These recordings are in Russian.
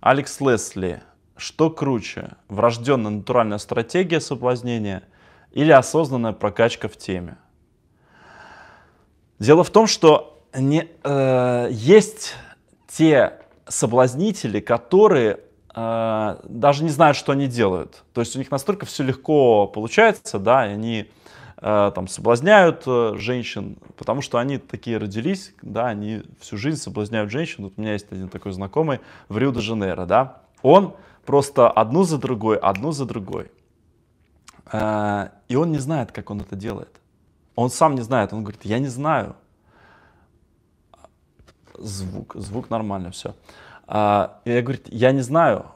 Алекс Лесли, что круче, врожденная натуральная стратегия соблазнения или осознанная прокачка в теме? Дело в том, что не, э, есть те соблазнители, которые э, даже не знают, что они делают. То есть у них настолько все легко получается, да, и они Э, там соблазняют э, женщин, потому что они такие родились, да, они всю жизнь соблазняют женщин. Вот у меня есть один такой знакомый в Рио-де-Жанейро, да, он просто одну за другой, одну за другой. Э, и он не знает, как он это делает. Он сам не знает, он говорит, я не знаю. Звук, звук нормально, все. Я, говорю, я не знаю,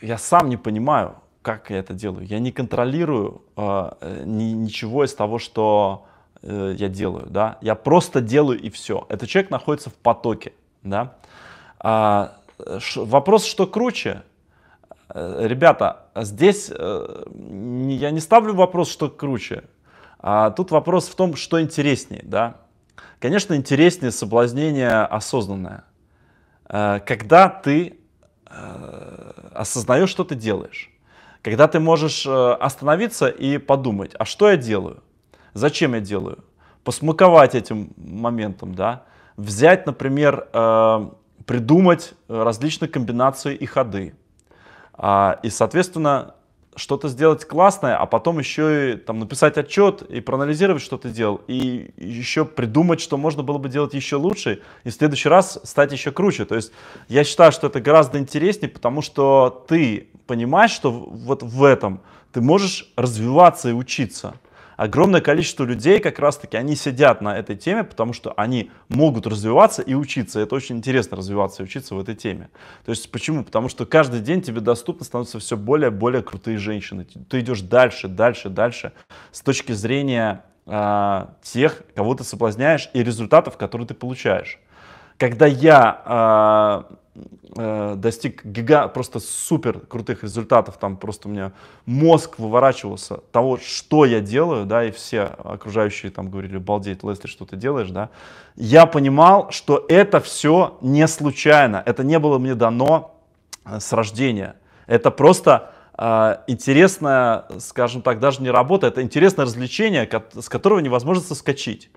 я сам не понимаю, как я это делаю? Я не контролирую а, э, ни, ничего из того, что э, я делаю, да. Я просто делаю и все. Этот человек находится в потоке, да. А, ш, вопрос, что круче? Э, ребята, здесь э, не, я не ставлю вопрос, что круче. А тут вопрос в том, что интереснее, да. Конечно, интереснее соблазнение осознанное. Э, когда ты э, осознаешь, что ты делаешь когда ты можешь э, остановиться и подумать, а что я делаю, зачем я делаю, посмаковать этим моментом, да, взять, например, э, придумать э, различные комбинации и ходы, а, и, соответственно, что-то сделать классное, а потом еще и там написать отчет и проанализировать, что ты делал, и еще придумать, что можно было бы делать еще лучше, и в следующий раз стать еще круче. То есть я считаю, что это гораздо интереснее, потому что ты понимать, что вот в этом ты можешь развиваться и учиться. Огромное количество людей как раз-таки, они сидят на этой теме, потому что они могут развиваться и учиться. Это очень интересно развиваться и учиться в этой теме. То есть почему? Потому что каждый день тебе доступно становятся все более и более крутые женщины. Ты идешь дальше, дальше, дальше с точки зрения э, тех, кого ты соблазняешь и результатов, которые ты получаешь когда я а, Э, достиг гига, просто супер крутых результатов, там просто у меня мозг выворачивался того, что я делаю, да, и все окружающие там говорили, обалдеть, Лестри, что ты делаешь, да, я понимал, что это все не случайно, это не было мне дано э, с рождения, это просто э, интересное, скажем так, даже не работа, это интересное развлечение, с которого невозможно соскочить.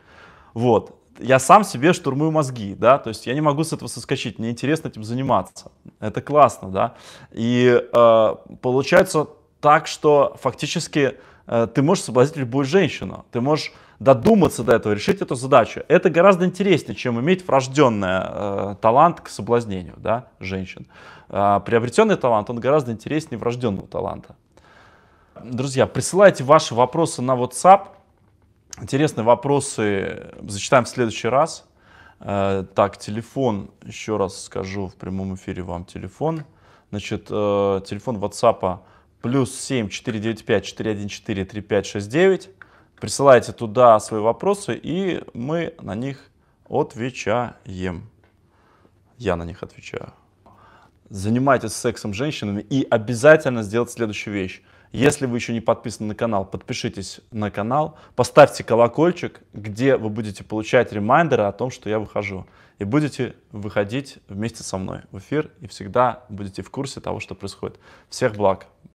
Вот я сам себе штурмую мозги, да, то есть я не могу с этого соскочить, мне интересно этим заниматься, это классно, да, и э, получается так, что фактически э, ты можешь соблазнить любую женщину, ты можешь додуматься до этого, решить эту задачу. Это гораздо интереснее, чем иметь врожденный э, талант к соблазнению да, женщин. Э, приобретенный талант, он гораздо интереснее врожденного таланта. Друзья, присылайте ваши вопросы на WhatsApp Интересные вопросы зачитаем в следующий раз. Э, так, телефон, еще раз скажу в прямом эфире вам телефон. Значит, э, телефон WhatsApp а плюс 7 495 414 3569. Присылайте туда свои вопросы, и мы на них отвечаем. Я на них отвечаю. Занимайтесь сексом с женщинами и обязательно сделать следующую вещь. Если вы еще не подписаны на канал, подпишитесь на канал, поставьте колокольчик, где вы будете получать ремайдеры о том, что я выхожу. И будете выходить вместе со мной в эфир и всегда будете в курсе того, что происходит. Всех благ!